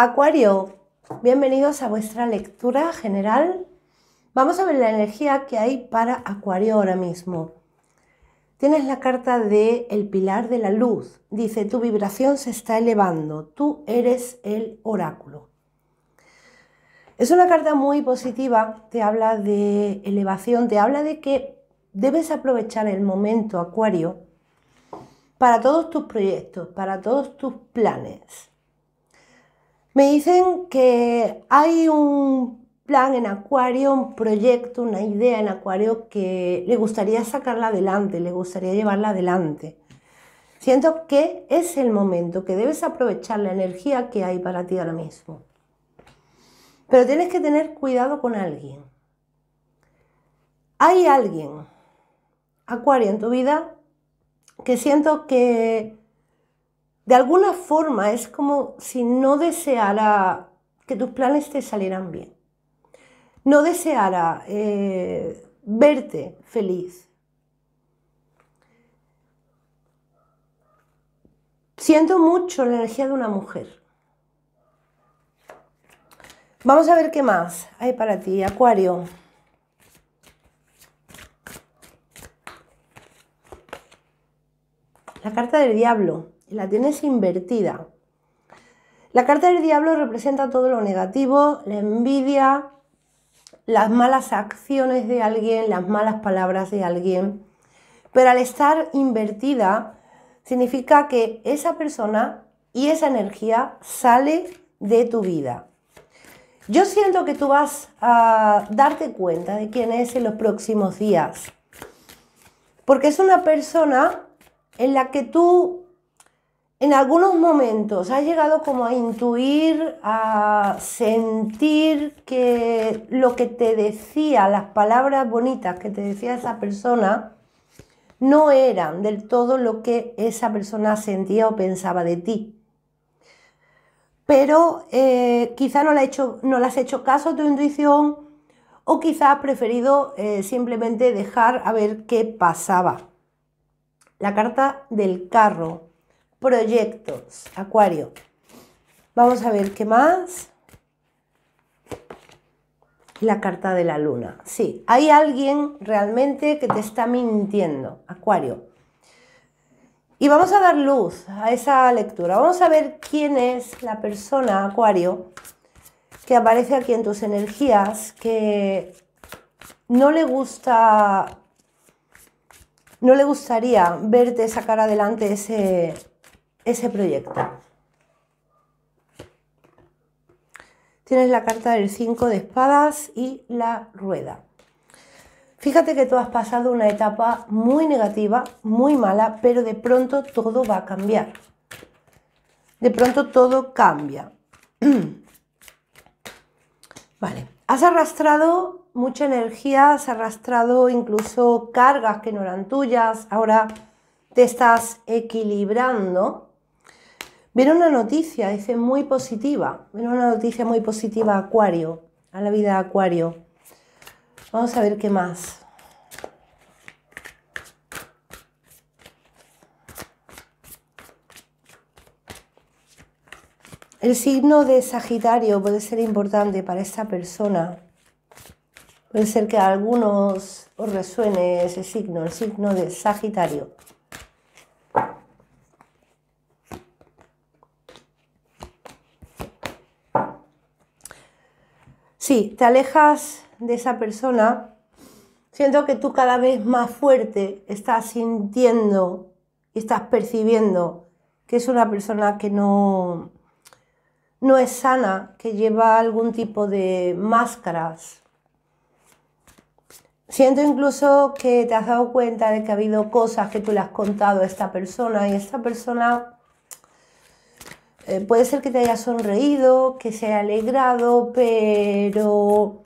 Acuario, bienvenidos a vuestra lectura general. Vamos a ver la energía que hay para Acuario ahora mismo. Tienes la carta de el pilar de la luz. Dice, tu vibración se está elevando, tú eres el oráculo. Es una carta muy positiva, te habla de elevación, te habla de que debes aprovechar el momento, Acuario, para todos tus proyectos, para todos tus planes. Me dicen que hay un plan en Acuario, un proyecto, una idea en Acuario que le gustaría sacarla adelante, le gustaría llevarla adelante. Siento que es el momento, que debes aprovechar la energía que hay para ti ahora mismo. Pero tienes que tener cuidado con alguien. Hay alguien, Acuario, en tu vida que siento que de alguna forma es como si no deseara que tus planes te salieran bien, no deseara eh, verte feliz. Siento mucho la energía de una mujer. Vamos a ver qué más hay para ti, Acuario. La carta del diablo la tienes invertida. La carta del diablo representa todo lo negativo, la envidia, las malas acciones de alguien, las malas palabras de alguien. Pero al estar invertida, significa que esa persona y esa energía sale de tu vida. Yo siento que tú vas a darte cuenta de quién es en los próximos días. Porque es una persona en la que tú en algunos momentos has llegado como a intuir, a sentir que lo que te decía, las palabras bonitas que te decía esa persona, no eran del todo lo que esa persona sentía o pensaba de ti. Pero eh, quizá no le, hecho, no has hecho caso a tu intuición o quizá has preferido eh, simplemente dejar a ver qué pasaba. La carta del carro proyectos, Acuario. Vamos a ver qué más. La carta de la luna. Sí, hay alguien realmente que te está mintiendo, Acuario. Y vamos a dar luz a esa lectura. Vamos a ver quién es la persona, Acuario, que aparece aquí en tus energías, que no le gusta, no le gustaría verte sacar adelante ese, ese proyecto. Tienes la carta del 5 de espadas y la rueda. Fíjate que tú has pasado una etapa muy negativa, muy mala, pero de pronto todo va a cambiar. De pronto todo cambia. vale, has arrastrado mucha energía, has arrastrado incluso cargas que no eran tuyas, ahora te estás equilibrando Viene una noticia, dice, muy positiva. Viene una noticia muy positiva a Acuario, a la vida de Acuario. Vamos a ver qué más. El signo de Sagitario puede ser importante para esta persona. Puede ser que a algunos os resuene ese signo, el signo de Sagitario. Si te alejas de esa persona. Siento que tú cada vez más fuerte estás sintiendo y estás percibiendo que es una persona que no, no es sana, que lleva algún tipo de máscaras. Siento incluso que te has dado cuenta de que ha habido cosas que tú le has contado a esta persona y esta persona eh, puede ser que te haya sonreído, que se haya alegrado, pero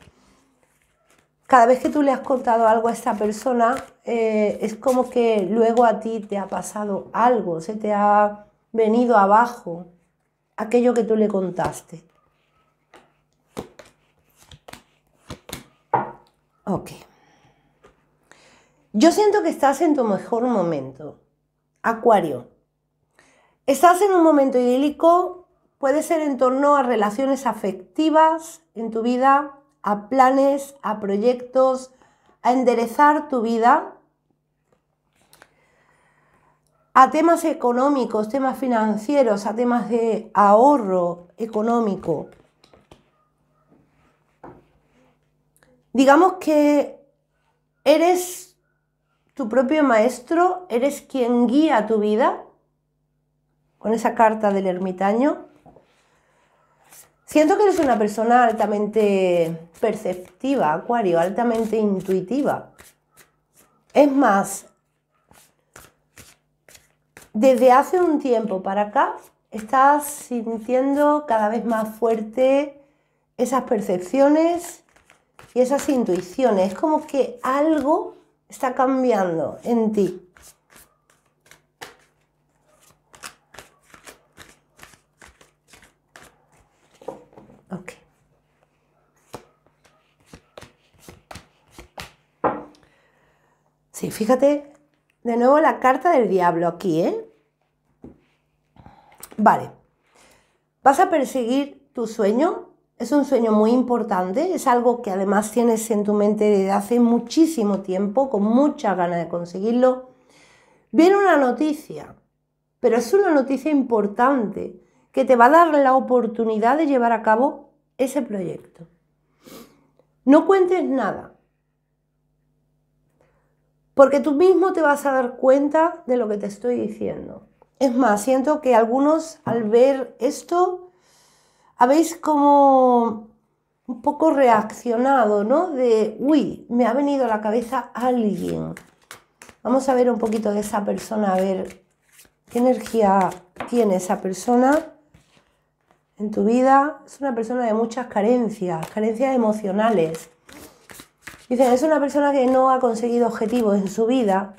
cada vez que tú le has contado algo a esta persona, eh, es como que luego a ti te ha pasado algo, se te ha venido abajo aquello que tú le contaste. Ok. Yo siento que estás en tu mejor momento. Acuario. Estás en un momento idílico, puede ser en torno a relaciones afectivas en tu vida, a planes, a proyectos, a enderezar tu vida, a temas económicos, temas financieros, a temas de ahorro económico. Digamos que eres tu propio maestro, eres quien guía tu vida con esa carta del ermitaño, siento que eres una persona altamente perceptiva, Acuario, altamente intuitiva. Es más, desde hace un tiempo para acá estás sintiendo cada vez más fuerte esas percepciones y esas intuiciones. Es como que algo está cambiando en ti. fíjate, de nuevo la carta del diablo aquí, ¿eh? Vale. ¿Vas a perseguir tu sueño? Es un sueño muy importante, es algo que además tienes en tu mente desde hace muchísimo tiempo, con mucha ganas de conseguirlo. Viene una noticia, pero es una noticia importante que te va a dar la oportunidad de llevar a cabo ese proyecto. No cuentes nada, porque tú mismo te vas a dar cuenta de lo que te estoy diciendo. Es más, siento que algunos al ver esto habéis como un poco reaccionado, ¿no? De, uy, me ha venido a la cabeza alguien. Vamos a ver un poquito de esa persona, a ver qué energía tiene esa persona en tu vida. Es una persona de muchas carencias, carencias emocionales. Dicen, es una persona que no ha conseguido objetivos en su vida,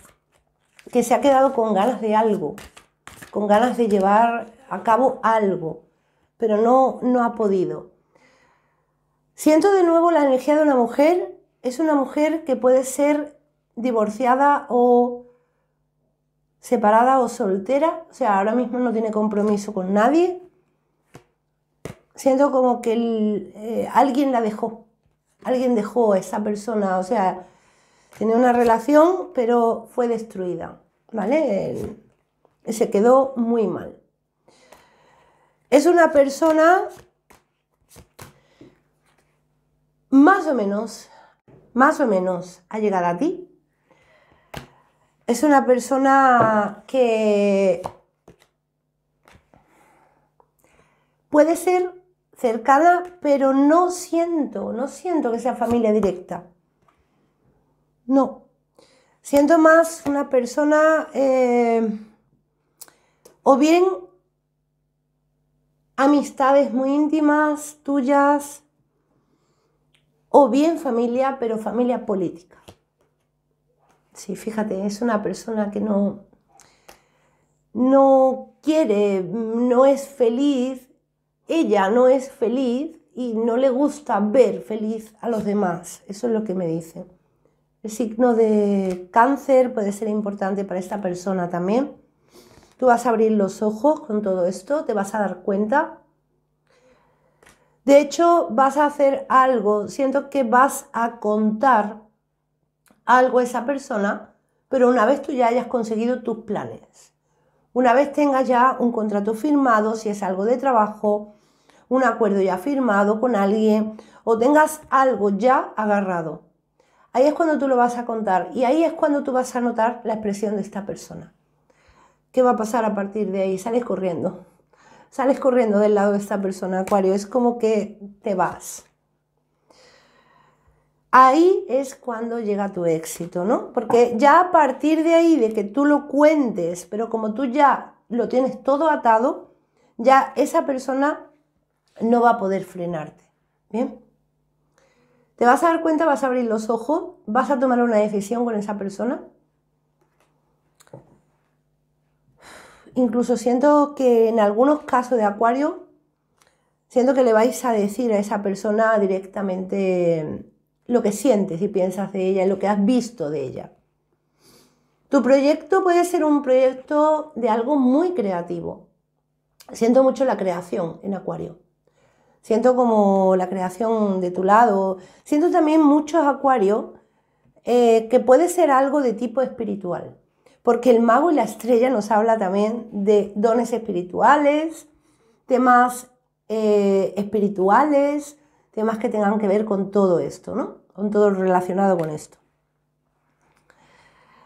que se ha quedado con ganas de algo, con ganas de llevar a cabo algo, pero no, no ha podido. Siento de nuevo la energía de una mujer, es una mujer que puede ser divorciada o separada o soltera, o sea, ahora mismo no tiene compromiso con nadie. Siento como que eh, alguien la dejó, Alguien dejó a esa persona, o sea, tenía una relación, pero fue destruida, ¿vale? se quedó muy mal. Es una persona más o menos, más o menos ha llegado a ti. Es una persona que puede ser cercana, pero no siento, no siento que sea familia directa. No. Siento más una persona eh, o bien amistades muy íntimas tuyas o bien familia, pero familia política. Sí, fíjate, es una persona que no, no quiere, no es feliz ella no es feliz y no le gusta ver feliz a los demás. Eso es lo que me dice. El signo de cáncer puede ser importante para esta persona también. Tú vas a abrir los ojos con todo esto, te vas a dar cuenta. De hecho, vas a hacer algo, siento que vas a contar algo a esa persona, pero una vez tú ya hayas conseguido tus planes. Una vez tengas ya un contrato firmado, si es algo de trabajo, un acuerdo ya firmado con alguien o tengas algo ya agarrado. Ahí es cuando tú lo vas a contar y ahí es cuando tú vas a notar la expresión de esta persona. ¿Qué va a pasar a partir de ahí? Sales corriendo. Sales corriendo del lado de esta persona, Acuario. Es como que te vas ahí es cuando llega tu éxito, ¿no? Porque ya a partir de ahí, de que tú lo cuentes, pero como tú ya lo tienes todo atado, ya esa persona no va a poder frenarte, ¿bien? Te vas a dar cuenta, vas a abrir los ojos, vas a tomar una decisión con esa persona. Incluso siento que en algunos casos de acuario, siento que le vais a decir a esa persona directamente lo que sientes y piensas de ella, y lo que has visto de ella. Tu proyecto puede ser un proyecto de algo muy creativo. Siento mucho la creación en Acuario. Siento como la creación de tu lado. Siento también muchos Acuario eh, que puede ser algo de tipo espiritual. Porque el mago y la estrella nos habla también de dones espirituales, temas eh, espirituales, temas que tengan que ver con todo esto, ¿no? Con todo relacionado con esto.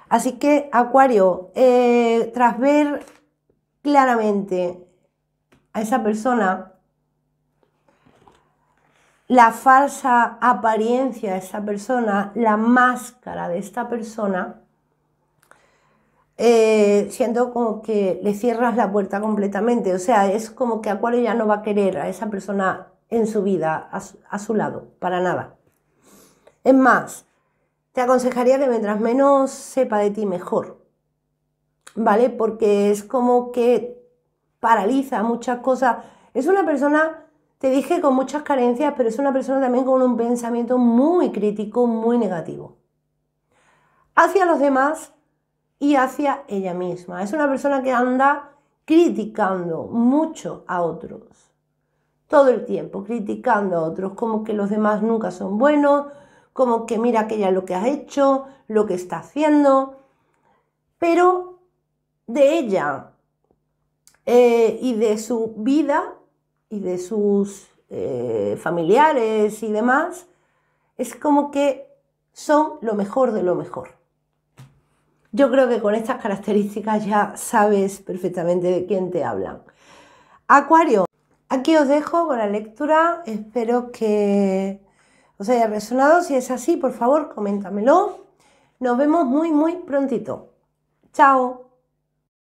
Así que, Acuario, eh, tras ver claramente a esa persona, la falsa apariencia de esa persona, la máscara de esta persona, eh, siento como que le cierras la puerta completamente. O sea, es como que Acuario ya no va a querer a esa persona en su vida a su, lado, para nada. Es más, te aconsejaría que mientras menos sepa de ti, mejor. ¿Vale? Porque es como que paraliza muchas cosas. Es una persona te dije con muchas carencias, pero es una persona también con un pensamiento muy crítico, muy negativo. Hacia los demás y hacia ella misma. Es una persona que anda criticando mucho a otros todo el tiempo criticando a otros, como que los demás nunca son buenos, como que mira aquella lo que ha hecho, lo que está haciendo, pero de ella eh, y de su vida y de sus eh, familiares y demás, es como que son lo mejor de lo mejor. Yo creo que con estas características ya sabes perfectamente de quién te hablan. Acuario, Aquí os dejo con la lectura, espero que os haya resonado. Si es así, por favor, coméntamelo. Nos vemos muy, muy prontito. Chao.